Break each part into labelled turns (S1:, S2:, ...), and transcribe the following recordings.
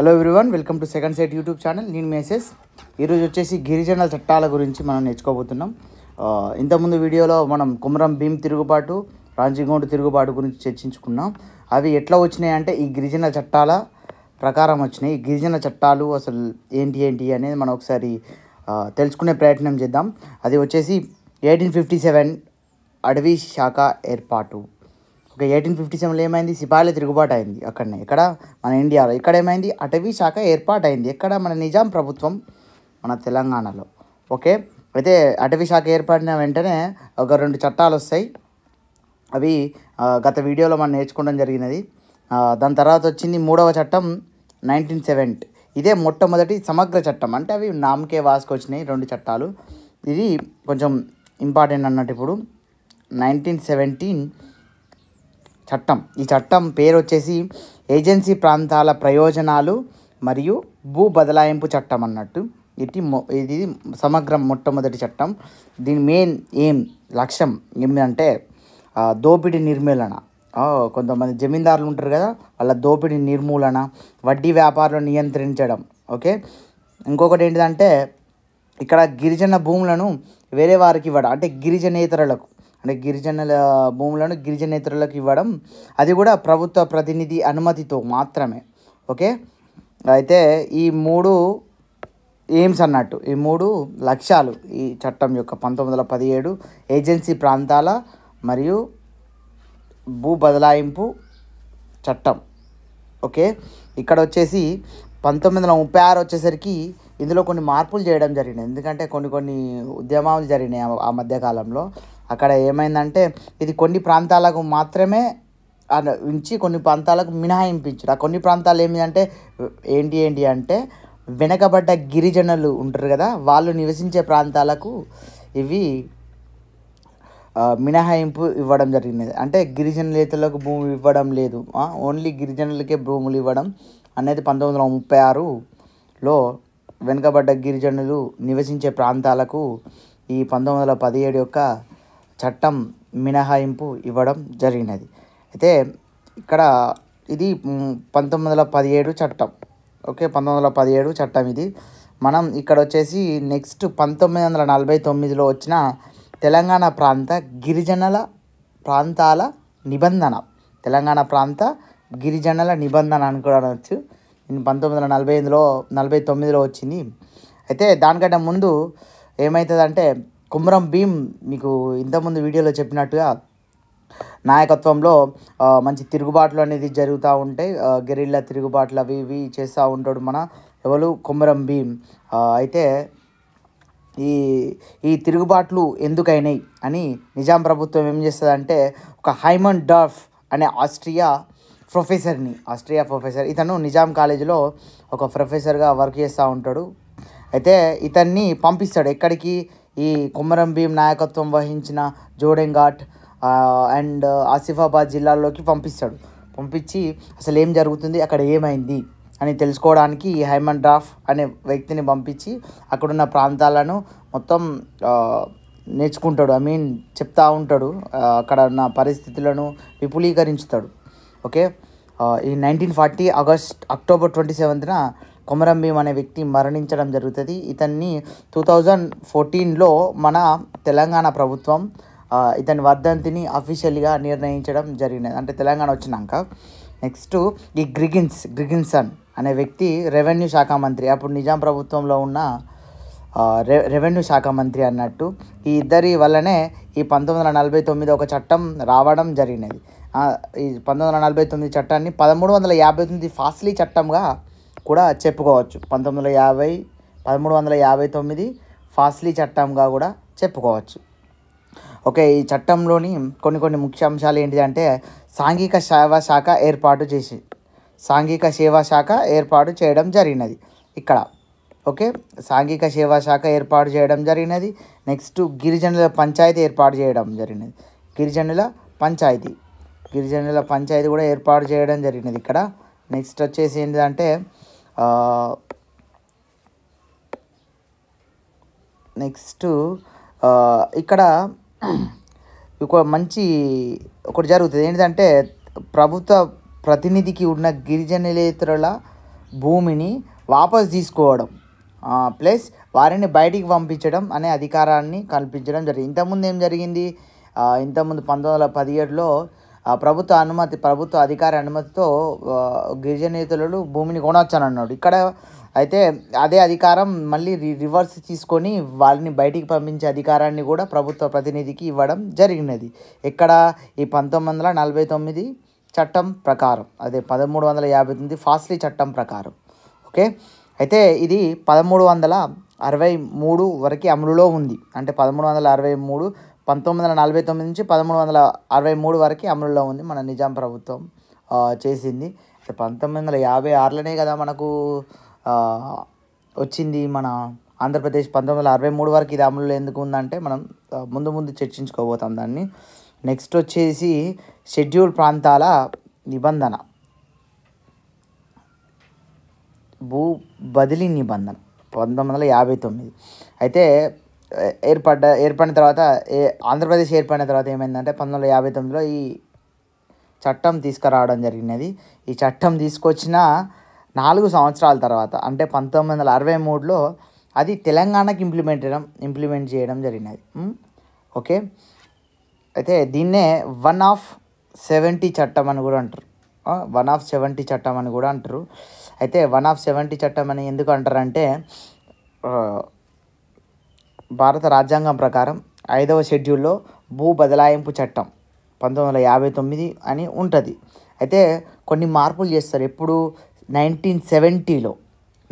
S1: hello everyone welcome to second site YouTube channel నేను మెసేజ్ ఈరోజు వచ్చేసి గిరిజనల చట్టాల గురించి మనం నేర్చుకోబోతున్నాం ఇంతకుముందు వీడియోలో మనం కుమరం భీమ్ తిరుగుబాటు రాంచిగోండు తిరుగుబాటు గురించి చర్చించుకున్నాం అవి ఎట్లా వచ్చినాయి అంటే ఈ గిరిజన చట్టాల ప్రకారం వచ్చినాయి ఈ గిరిజన చట్టాలు అసలు ఏంటి ఏంటి అనేది మనం ఒకసారి తెలుసుకునే ప్రయత్నం చేద్దాం అది వచ్చేసి ఎయిటీన్ ఫిఫ్టీ సెవెన్ అడవి శాఖ ఏర్పాటు ఇక ఎయిటీన్ ఫిఫ్టీ సెవెన్లో ఏమైంది సిపాయిల తిరుగుబాటు అయింది అక్కడనే ఇక్కడ మన ఇండియాలో ఇక్కడ ఏమైంది అటవీ శాఖ ఏర్పాటైంది ఎక్కడ మన నిజాం ప్రభుత్వం మన తెలంగాణలో ఓకే అయితే అటవీ శాఖ ఏర్పడిన వెంటనే ఒక రెండు చట్టాలు వస్తాయి అవి గత వీడియోలో మనం నేర్చుకోవడం జరిగినది దాని తర్వాత వచ్చింది మూడవ చట్టం నైన్టీన్ సెవెంటీ ఇదే మొట్టమొదటి సమగ్ర చట్టం అంటే అవి నామకే వాసుకు వచ్చినాయి రెండు చట్టాలు ఇది కొంచెం ఇంపార్టెంట్ అన్నట్టు ఇప్పుడు నైన్టీన్ సెవెంటీన్ చట్టం ఈ చట్టం పేరు వచ్చేసి ఏజెన్సీ ప్రాంతాల ప్రయోజనాలు మరియు భూ బదలాయింపు చట్టం అన్నట్టు ఇది ఇది సమగ్ర మొట్టమొదటి చట్టం దీని మెయిన్ ఏం లక్ష్యం ఏమిటంటే దోపిడీ నిర్మూలన కొంతమంది జమీందారులు ఉంటారు కదా వాళ్ళ దోపిడీ నిర్మూలన వడ్డీ వ్యాపారాలు నియంత్రించడం ఓకే ఇంకొకటి ఏంటంటే ఇక్కడ గిరిజన భూములను వేరే వారికి ఇవ్వడం అంటే గిరిజనేతరులకు అంటే గిరిజనుల భూములను గిరిజనేతరులకు ఇవ్వడం అది కూడా ప్రభుత్వ ప్రతినిధి అనుమతితో మాత్రమే ఓకే అయితే ఈ మూడు ఎయిమ్స్ అన్నట్టు ఈ మూడు లక్ష్యాలు ఈ చట్టం యొక్క పంతొమ్మిది వందల పదిహేడు ఏజెన్సీ ప్రాంతాల మరియు భూ బదలాయింపు చట్టం ఓకే ఇక్కడ వచ్చేసి పంతొమ్మిది వందల ముప్పై ఆరు వచ్చేసరికి ఇందులో కొన్ని మార్పులు చేయడం జరిగింది ఎందుకంటే కొన్ని కొన్ని ఉద్యమాలు జరిగినాయి ఆ మధ్యకాలంలో అక్కడ ఏమైందంటే ఇది కొన్ని ప్రాంతాలకు మాత్రమే ఉంచి కొన్ని ప్రాంతాలకు మినహాయింపించారు ఆ కొన్ని ప్రాంతాలు ఏమిటంటే ఏంటి ఏంటి అంటే వెనకబడ్డ గిరిజనులు ఉంటారు కదా వాళ్ళు నివసించే ప్రాంతాలకు ఇవి మినహాయింపు ఇవ్వడం జరిగినది అంటే గిరిజనులేతలకు భూమి ఇవ్వడం లేదు ఓన్లీ గిరిజనులకే భూములు ఇవ్వడం అనేది పంతొమ్మిది వందల ముప్పై ఆరులో వెనుకబడ్డ గిరిజనులు నివసించే ప్రాంతాలకు ఈ పంతొమ్మిది వందల పదిహేడు యొక్క చట్టం మినహాయింపు ఇవ్వడం జరిగినది అయితే ఇక్కడ ఇది పంతొమ్మిది వందల పదిహేడు చట్టం ఓకే పంతొమ్మిది వందల పదిహేడు చట్టం ఇది మనం ఇక్కడ వచ్చేసి నెక్స్ట్ పంతొమ్మిది వందల నలభై తొమ్మిదిలో వచ్చిన తెలంగాణ ప్రాంత గిరిజనల ప్రాంతాల నిబంధన తెలంగాణ ప్రాంత గిరిజనల నిబంధన అని కూడా పంతొమ్మిది వందల నలభై ఐదులో నలభై తొమ్మిదిలో వచ్చింది అయితే దానికంటే ముందు ఏమవుతుందంటే కుమ్రం భీమ్ మీకు ఇంతకుముందు వీడియోలో చెప్పినట్టుగా నాయకత్వంలో మంచి తిరుగుబాట్లు అనేది జరుగుతూ ఉంటాయి గెరిల్లా తిరుగుబాట్లు అవి ఇవి చేస్తూ ఉంటాడు మన ఎవరు కుమ్రం భీమ్ అయితే ఈ ఈ తిరుగుబాట్లు ఎందుకైనాయి అని నిజాం ప్రభుత్వం ఏం చేస్తుందంటే ఒక హైమన్ డార్ఫ్ అనే ఆస్ట్రియా ప్రొఫెసర్ని ఆస్ట్రియా ప్రొఫెసర్ ఇతను నిజాం కాలేజీలో ఒక ప్రొఫెసర్గా వర్క్ చేస్తూ ఉంటాడు అయితే ఇతన్ని పంపిస్తాడు ఎక్కడికి ఈ కుమ్మరం భీం నాయకత్వం వహించిన జోడెంఘాట్ అండ్ ఆసిఫాబాద్ జిల్లాల్లోకి పంపిస్తాడు పంపించి అసలు ఏం జరుగుతుంది అక్కడ ఏమైంది అని తెలుసుకోవడానికి ఈ హైమన్ డ్రాఫ్ అనే వ్యక్తిని పంపించి అక్కడున్న ప్రాంతాలను మొత్తం నేర్చుకుంటాడు ఐ మీన్ చెప్తా ఉంటాడు అక్కడ ఉన్న పరిస్థితులను విపులీకరించుతాడు ఓకే ఈ nineteen forty August October twenty సెవెంత్న కొమరం భీమ్ అనే వ్యక్తి మరణించడం జరుగుతుంది ఇతన్ని టూ థౌజండ్ ఫోర్టీన్లో మన తెలంగాణ ప్రభుత్వం ఇతని వర్ధంతిని అఫీషియల్గా నిర్ణయించడం జరిగినది అంటే తెలంగాణ వచ్చినాక నెక్స్ట్ ఈ గ్రిగిన్స్ గ్రిగిన్సన్ అనే వ్యక్తి రెవెన్యూ శాఖ మంత్రి అప్పుడు నిజాం ప్రభుత్వంలో ఉన్న రె రెవెన్యూ శాఖ మంత్రి అన్నట్టు ఈ ఇద్దరి వల్లనే ఈ పంతొమ్మిది వందల నలభై తొమ్మిది ఒక చట్టం రావడం జరిగినది ఈ పంతొమ్మిది వందల నలభై తొమ్మిది చట్టాన్ని పదమూడు వందల యాభై తొమ్మిది ఫాస్లీ చట్టంగా కూడా చెప్పుకోవచ్చు పంతొమ్మిది వందల యాభై పదమూడు వందల యాభై తొమ్మిది ఫాస్లీ చట్టంగా కూడా చెప్పుకోవచ్చు ఓకే ఈ చట్టంలోని కొన్ని కొన్ని ముఖ్య అంశాలు ఏంటిదంటే సాంఘిక సేవా శాఖ ఏర్పాటు చేసి సాంఘిక సేవా శాఖ ఏర్పాటు చేయడం జరిగినది ఇక్కడ ఓకే సాంఘిక సేవా శాఖ ఏర్పాటు చేయడం జరిగినది నెక్స్ట్ గిరిజనుల పంచాయతీ ఏర్పాటు చేయడం జరిగినది గిరిజనుల పంచాయతీ గిరిజనుల పంచాయతీ కూడా ఏర్పాటు చేయడం జరిగినది ఇక్కడ నెక్స్ట్ వచ్చేసి ఏంటంటే నెక్స్ట్ ఇక్కడ ఒక మంచి ఒకటి జరుగుతుంది ఏంటంటే ప్రభుత్వ ప్రతినిధికి ఉన్న గిరిజనేతరుల భూమిని వాపస్ తీసుకోవడం ప్లస్ వారిని బయటికి పంపించడం అనే అధికారాన్ని కల్పించడం జరిగింది ఇంతకుముందు ఏం జరిగింది ఇంతకుముందు పంతొమ్మిది వందల పదిహేడులో ప్రభుత్వ అనుమతి ప్రభుత్వ అధికార అనుమతితో గిరిజనేతలు భూమిని కొనొచ్చానన్నాడు ఇక్కడ అయితే అదే అధికారం మళ్ళీ రివర్స్ తీసుకొని వాళ్ళని బయటికి పంపించే అధికారాన్ని కూడా ప్రభుత్వ ప్రతినిధికి ఇవ్వడం జరిగినది ఇక్కడ ఈ పంతొమ్మిది వందల నలభై తొమ్మిది చట్టం ప్రకారం అదే పదమూడు వందల యాభై తొమ్మిది ఫాస్లీ చట్టం ప్రకారం ఓకే అయితే ఇది పదమూడు వందల అరవై మూడు వరకు అమలులో ఉంది అంటే పదమూడు వందల అరవై మూడు పంతొమ్మిది వందల నలభై తొమ్మిది నుంచి పదమూడు వందల అరవై మూడు వరకు అమలులో ఉంది మన నిజాం ప్రభుత్వం చేసింది పంతొమ్మిది వందల యాభై ఆరులోనే కదా మనకు వచ్చింది మన ఆంధ్రప్రదేశ్ పంతొమ్మిది వందల అరవై మూడు వరకు ఇది అమలులో ఎందుకు ఉందంటే మనం ముందు ముందు చర్చించుకోబోతాం దాన్ని నెక్స్ట్ వచ్చేసి షెడ్యూల్ ప్రాంతాల నిబంధన భూ బదిలీ నిబంధన పంతొమ్మిది వందల యాభై తొమ్మిది అయితే ఏర్పడ్డ ఏర్పడిన తర్వాత ఏ ఆంధ్రప్రదేశ్ ఏర్పడిన తర్వాత ఏమైందంటే పంతొమ్మిది వందల యాభై తొమ్మిదిలో ఈ చట్టం తీసుకురావడం జరిగినది ఈ చట్టం తీసుకొచ్చిన నాలుగు సంవత్సరాల తర్వాత అంటే పంతొమ్మిది వందల అరవై మూడులో అది తెలంగాణకి ఇంప్లిమెంట్ చేయడం ఇంప్లిమెంట్ చేయడం జరిగినది ఓకే అయితే దీన్నే వన్ ఆఫ్ సెవెంటీ చట్టం అని కూడా అంటారు వన్ ఆఫ్ సెవెంటీ చట్టం అని కూడా అంటారు అయితే వన్ ఆఫ్ సెవెంటీ చట్టం అని ఎందుకు అంటారంటే భారత రాజ్యాంగం ప్రకారం ఐదవ షెడ్యూల్లో భూ బదలాయింపు చట్టం పంతొమ్మిది వందల యాభై తొమ్మిది అని ఉంటుంది అయితే కొన్ని మార్పులు చేస్తారు ఎప్పుడు నైన్టీన్ సెవెంటీలో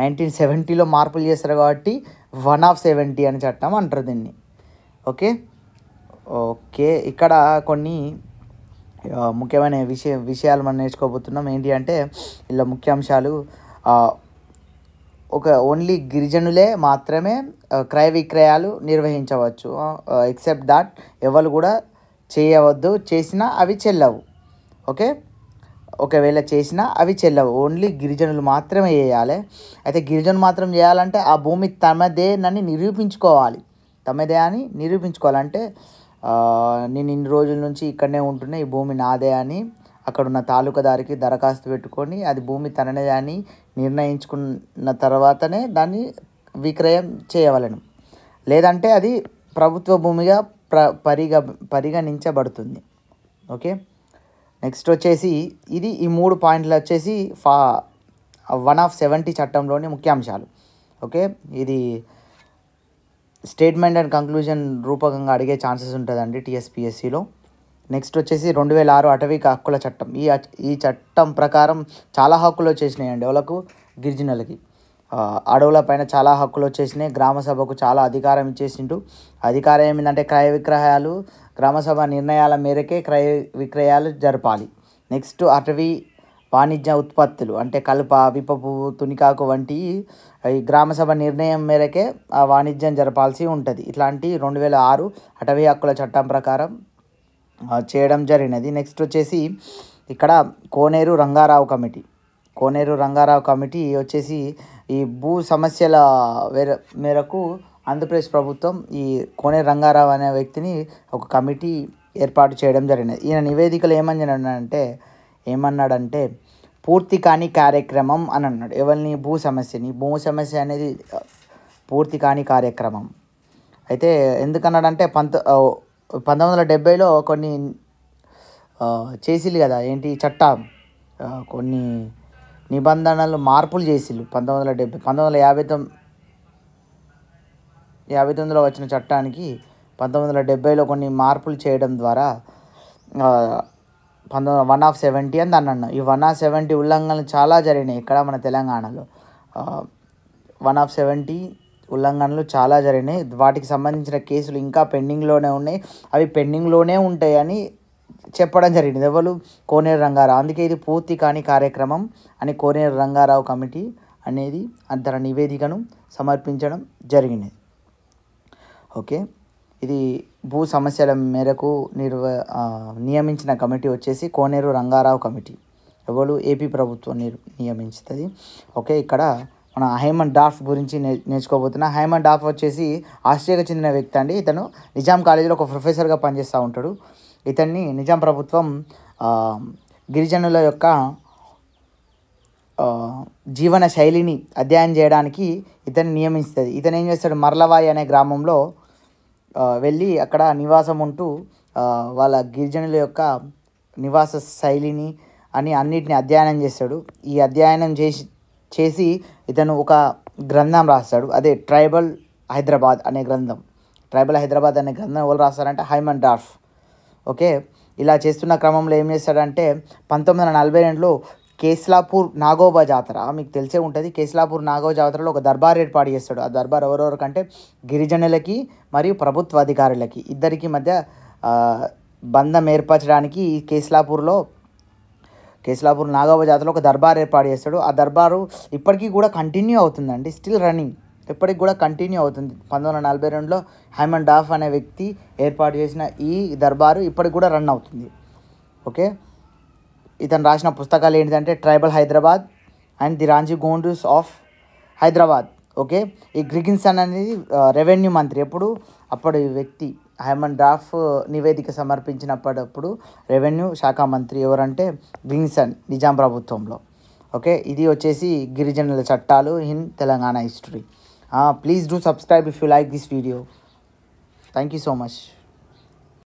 S1: నైన్టీన్ సెవెంటీలో మార్పులు చేస్తారు కాబట్టి వన్ ఆఫ్ సెవెంటీ అని చట్టం అంటారు దీన్ని ఓకే ఓకే ఇక్కడ కొన్ని ముఖ్యమైన విషయ విషయాలు మనం నేర్చుకోబోతున్నాం ఏంటి అంటే ఇలా ముఖ్యాంశాలు ఒక ఓన్లీ గిరిజనులే మాత్రమే క్రయ విక్రయాలు నిర్వహించవచ్చు ఎక్సెప్ట్ దాట్ ఎవరు కూడా చేయవద్దు చేసినా అవి చెల్లవు ఓకే ఒకవేళ చేసినా అవి చెల్లవు ఓన్లీ గిరిజనులు మాత్రమే చేయాలి అయితే గిరిజనులు మాత్రం చేయాలంటే ఆ భూమి తమదేనని నిరూపించుకోవాలి తమదే అని నిరూపించుకోవాలంటే నేను ఇన్ని రోజుల నుంచి ఇక్కడనే ఉంటున్నా ఈ భూమి నాదే అని అక్కడున్న తాలూకాదారికి దరఖాస్తు పెట్టుకొని అది భూమి తననే అని నిర్ణయించుకున్న తర్వాతనే దాన్ని విక్రయం చేయవలను లేదంటే అది ప్రభుత్వ భూమిగా ప్ర పరిగ పరిగణించబడుతుంది ఓకే నెక్స్ట్ వచ్చేసి ఇది ఈ మూడు పాయింట్లు వచ్చేసి ఫా వన్ ఆఫ్ సెవెంటీ చట్టంలోని ముఖ్యాంశాలు ఓకే ఇది స్టేట్మెంట్ అండ్ కంక్లూజన్ రూపకంగా అడిగే ఛాన్సెస్ ఉంటుందండి టీఎస్పిఎస్సిలో నెక్స్ట్ వచ్చేసి రెండు వేల ఆరు అటవీక హక్కుల చట్టం ఈ ఈ చట్టం ప్రకారం చాలా హక్కులు వచ్చేసినాయి అండి వాళ్ళకు గిరిజనులకి పైన చాలా హక్కులు వచ్చేసినాయి గ్రామ సభకు చాలా అధికారం ఇచ్చేసిండు అధికారం ఏమిటంటే క్రయ విక్రయాలు గ్రామసభ నిర్ణయాల మేరకే క్రయ విక్రయాలు జరపాలి నెక్స్ట్ అటవీ వాణిజ్య ఉత్పత్తులు అంటే కలుప విపపువ్వు తునికాకు వంటి ఈ గ్రామసభ నిర్ణయం మేరకే ఆ వాణిజ్యం జరపాల్సి ఉంటుంది ఇట్లాంటి రెండు వేల ఆరు అటవీ హక్కుల చట్టం ప్రకారం చేయడం జరిగినది నెక్స్ట్ వచ్చేసి ఇక్కడ కోనేరు రంగారావు కమిటీ కోనేరు రంగారావు కమిటీ వచ్చేసి ఈ భూ సమస్యల మేరకు ఆంధ్రప్రదేశ్ ప్రభుత్వం ఈ కోనేరు రంగారావు అనే వ్యక్తిని ఒక కమిటీ ఏర్పాటు చేయడం జరిగినది ఈయన నివేదికలు ఏమన్నాడంటే ఏమన్నాడంటే పూర్తి కాని కార్యక్రమం అని అన్నాడు ఎవరిని భూ సమస్యని భూ సమస్య అనేది పూర్తి కాని కార్యక్రమం అయితే ఎందుకన్నాడంటే పంత పంతొమ్మిది వందల డెబ్బైలో కొన్ని చేసిల్లు కదా ఏంటి చట్టం కొన్ని నిబంధనలు మార్పులు చేసిల్లు పంతొమ్మిది వందల డెబ్బై పంతొమ్మిది వందల యాభై తొమ్మిది యాభై తొమ్మిదిలో వచ్చిన చట్టానికి పంతొమ్మిది వందల డెబ్బైలో కొన్ని మార్పులు చేయడం ద్వారా పంతొమ్మిది వన్ ఆఫ్ సెవెంటీ అని దాన్ని ఈ వన్ ఆఫ్ సెవెంటీ ఉల్లంఘనలు చాలా జరిగినాయి ఇక్కడ మన తెలంగాణలో వన్ ఆఫ్ సెవెంటీ ఉల్లంఘనలు చాలా జరిగినాయి వాటికి సంబంధించిన కేసులు ఇంకా పెండింగ్లోనే ఉన్నాయి అవి పెండింగ్లోనే ఉంటాయని చెప్పడం జరిగింది ఎవరు కోనేరు రంగారావు అందుకే ఇది పూర్తి కాని కార్యక్రమం అని కోనేరు రంగారావు కమిటీ అనేది తన నివేదికను సమర్పించడం జరిగింది ఓకే ఇది భూ సమస్యల మేరకు నిర్వ నియమించిన కమిటీ వచ్చేసి కోనేరు రంగారావు కమిటీ ఎవరు ఏపీ ప్రభుత్వం నియమించుతుంది ఓకే ఇక్కడ మన హైమన్ డాఫ్ గురించి నే నేర్చుకోబోతున్నా హైమన్ డాఫ్ వచ్చేసి ఆస్ట్రేలియాకి చెందిన వ్యక్తి అండి ఇతను నిజాం కాలేజీలో ఒక ప్రొఫెసర్గా పనిచేస్తూ ఉంటాడు ఇతన్ని నిజాం ప్రభుత్వం గిరిజనుల యొక్క జీవన శైలిని అధ్యయనం చేయడానికి ఇతన్ని నియమిస్తుంది ఇతను ఏం చేస్తాడు మర్లవాయి అనే గ్రామంలో వెళ్ళి అక్కడ నివాసం ఉంటూ వాళ్ళ గిరిజనుల యొక్క నివాస శైలిని అని అన్నిటిని అధ్యయనం చేస్తాడు ఈ అధ్యయనం చేసి చేసి ఇతను ఒక గ్రంథం రాస్తాడు అదే ట్రైబల్ హైదరాబాద్ అనే గ్రంథం ట్రైబల్ హైదరాబాద్ అనే గ్రంథం ఎవరు రాస్తారంటే హైమన్ డార్ఫ్ ఓకే ఇలా చేస్తున్న క్రమంలో ఏం చేస్తాడంటే పంతొమ్మిది వందల నలభై రెండులో కేస్లాపూర్ నాగోబా జాతర మీకు తెలిసే ఉంటుంది కేస్లాపూర్ నాగో జాతరలో ఒక దర్బార్ ఏర్పాటు చేస్తాడు ఆ దర్బార్ ఎవరెవరికంటే గిరిజనులకి మరియు ప్రభుత్వ అధికారులకి ఇద్దరికి మధ్య బంధం ఏర్పరచడానికి కేస్లాపూర్లో కేసులాపూర్ నాగవ్వ జాతరలో ఒక దర్బార్ ఏర్పాటు చేస్తాడు ఆ దర్బారు ఇప్పటికీ కూడా కంటిన్యూ అవుతుందండి స్టిల్ రన్నింగ్ ఇప్పటికి కూడా కంటిన్యూ అవుతుంది పంతొమ్మిది వందల నలభై రెండులో హైమన్ డాఫ్ అనే వ్యక్తి ఏర్పాటు చేసిన ఈ దర్బారు ఇప్పటికి కూడా రన్ అవుతుంది ఓకే ఇతను రాసిన పుస్తకాలు ఏంటంటే tribal Hyderabad and the Ramji Gonds of Hyderabad okay ఈ గ్రిగిన్సన్ అనేది రెవెన్యూ మంత్రి ఎప్పుడు అప్పటి వ్యక్తి హ్యామన్ డ్రాఫ్ నివేదిక సమర్పించినప్పుడు రెవెన్యూ శాఖ మంత్రి ఎవరంటే గ్లిన్సన్ నిజాం ప్రభుత్వంలో ఓకే ఇది వచ్చేసి గిరిజనుల చట్టాలు in Telangana history please do subscribe if you like this video thank you so much